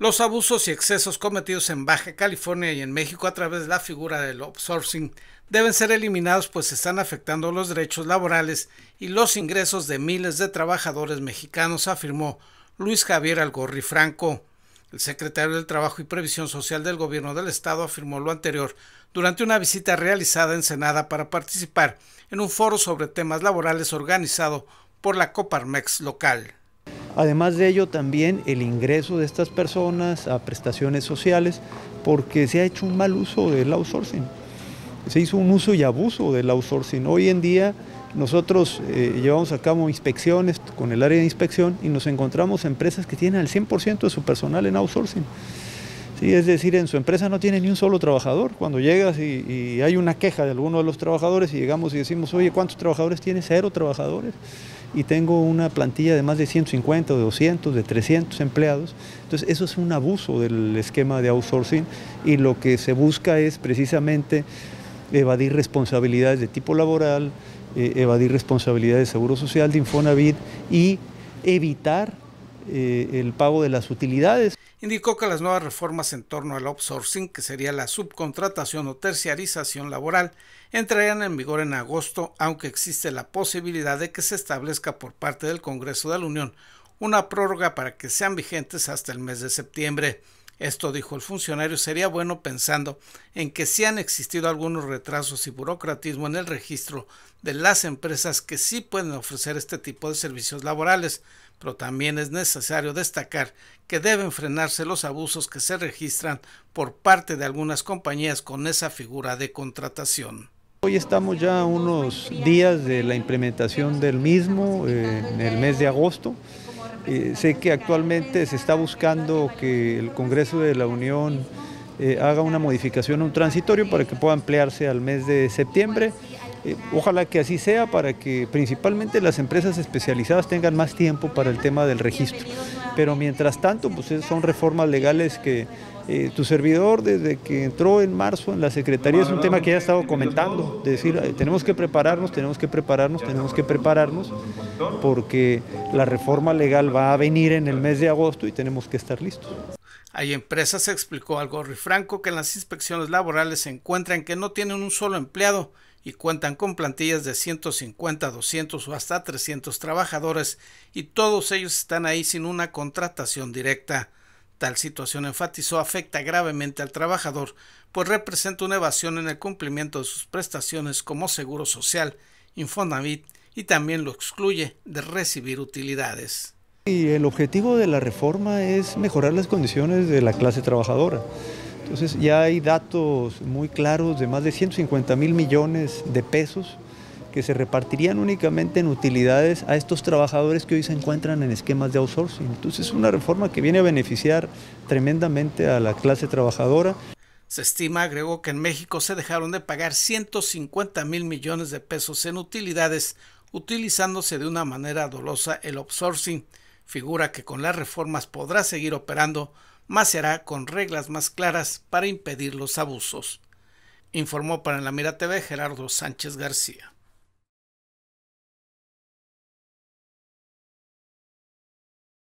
los abusos y excesos cometidos en Baja California y en México a través de la figura del outsourcing deben ser eliminados pues están afectando los derechos laborales y los ingresos de miles de trabajadores mexicanos, afirmó Luis Javier Algorri Franco. El secretario del Trabajo y Previsión Social del Gobierno del Estado afirmó lo anterior durante una visita realizada en Senada para participar en un foro sobre temas laborales organizado por la Coparmex local. Además de ello, también el ingreso de estas personas a prestaciones sociales, porque se ha hecho un mal uso del outsourcing. Se hizo un uso y abuso del outsourcing. Hoy en día nosotros eh, llevamos a cabo inspecciones con el área de inspección y nos encontramos empresas que tienen al 100% de su personal en outsourcing. Sí, es decir, en su empresa no tiene ni un solo trabajador. Cuando llegas y, y, hay una queja de alguno de los trabajadores y llegamos y decimos, oye, ¿cuántos trabajadores tiene? Cero trabajadores y tengo una plantilla de más de 150, de 200, de 300 empleados. Entonces eso es un abuso del esquema de outsourcing y lo que se busca es precisamente evadir responsabilidades de tipo laboral, eh, evadir responsabilidades de Seguro Social, de Infonavit y evitar eh, el pago de las utilidades indicó que las nuevas reformas en torno al outsourcing, que sería la subcontratación o terciarización laboral, entrarían en vigor en agosto, aunque existe la posibilidad de que se establezca por parte del Congreso de la Unión una prórroga para que sean vigentes hasta el mes de septiembre. Esto dijo el funcionario, sería bueno pensando en que sí han existido algunos retrasos y burocratismo en el registro de las empresas que sí pueden ofrecer este tipo de servicios laborales, pero también es necesario destacar que deben frenarse los abusos que se registran por parte de algunas compañías con esa figura de contratación. Hoy estamos ya a unos días de la implementación del mismo eh, en el mes de agosto. Eh, sé que actualmente se está buscando que el Congreso de la Unión eh, haga una modificación, un transitorio para que pueda ampliarse al mes de septiembre. Eh, ojalá que así sea para que principalmente las empresas especializadas tengan más tiempo para el tema del registro. Pero mientras tanto, pues son reformas legales que eh, tu servidor desde que entró en marzo en la Secretaría es un tema que ya he estado comentando, decir, eh, tenemos que prepararnos, tenemos que prepararnos, tenemos que prepararnos, porque la reforma legal va a venir en el mes de agosto y tenemos que estar listos. Hay empresas, explicó al Franco, que en las inspecciones laborales se encuentran que no tienen un solo empleado y cuentan con plantillas de 150, 200 o hasta 300 trabajadores y todos ellos están ahí sin una contratación directa. Tal situación, enfatizó, afecta gravemente al trabajador, pues representa una evasión en el cumplimiento de sus prestaciones como Seguro Social, Infonavit y también lo excluye de recibir utilidades. Y el objetivo de la reforma es mejorar las condiciones de la clase trabajadora. Entonces ya hay datos muy claros de más de 150 mil millones de pesos que se repartirían únicamente en utilidades a estos trabajadores que hoy se encuentran en esquemas de outsourcing. Entonces es una reforma que viene a beneficiar tremendamente a la clase trabajadora. Se estima, agregó, que en México se dejaron de pagar 150 mil millones de pesos en utilidades, utilizándose de una manera dolosa el outsourcing figura que con las reformas podrá seguir operando, más será con reglas más claras para impedir los abusos. Informó para la Mira TV Gerardo Sánchez García.